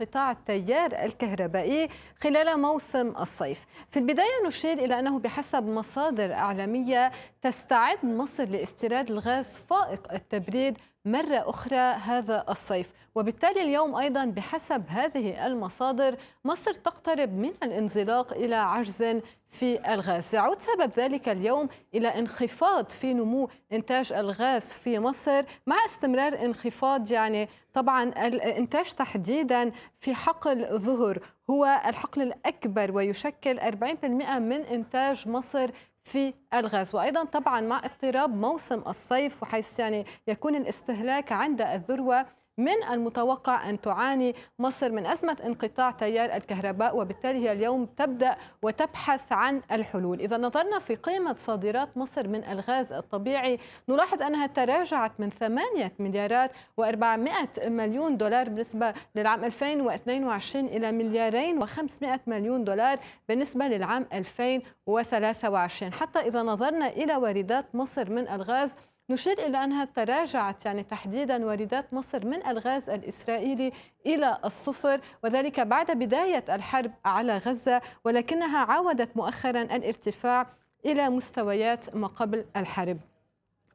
قطاع التيار الكهربائي خلال موسم الصيف في البداية نشير إلى أنه بحسب مصادر أعلامية تستعد مصر لاستيراد الغاز فائق التبريد مرة أخرى هذا الصيف وبالتالي اليوم أيضا بحسب هذه المصادر مصر تقترب من الانزلاق إلى عجز في الغاز يعود سبب ذلك اليوم إلى انخفاض في نمو إنتاج الغاز في مصر مع استمرار انخفاض يعني طبعا الإنتاج تحديدا في حقل ظهر هو الحقل الأكبر ويشكل 40% من إنتاج مصر في الغاز وايضا طبعا مع اقتراب موسم الصيف وحيث يعني يكون الاستهلاك عند الذروه من المتوقع أن تعاني مصر من أزمة انقطاع تيار الكهرباء وبالتالي هي اليوم تبدأ وتبحث عن الحلول إذا نظرنا في قيمة صادرات مصر من الغاز الطبيعي نلاحظ أنها تراجعت من 8 مليارات و400 مليون دولار بالنسبة للعام 2022 إلى مليارين و500 مليون دولار بالنسبة للعام 2023 حتى إذا نظرنا إلى واردات مصر من الغاز نشير إلى أنها تراجعت يعني تحديدا واردات مصر من الغاز الإسرائيلي إلى الصفر وذلك بعد بداية الحرب على غزة ولكنها عاودت مؤخرا الارتفاع إلى مستويات ما قبل الحرب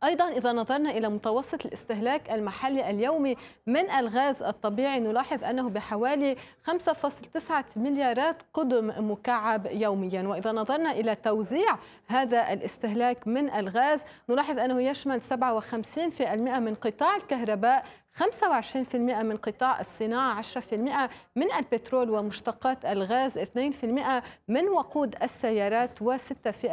أيضا إذا نظرنا إلى متوسط الاستهلاك المحلي اليومي من الغاز الطبيعي نلاحظ أنه بحوالي 5.9 مليارات قدم مكعب يوميا وإذا نظرنا إلى توزيع هذا الاستهلاك من الغاز نلاحظ أنه يشمل 57% من قطاع الكهرباء 25% من قطاع الصناعة 10% من البترول ومشتقات الغاز 2% من وقود السيارات و6%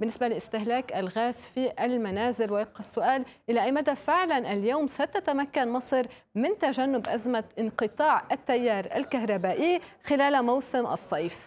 بالنسبة لاستهلاك الغاز في المنازل ويبقى السؤال إلى أي مدى فعلا اليوم ستتمكن مصر من تجنب أزمة انقطاع التيار الكهربائي خلال موسم الصيف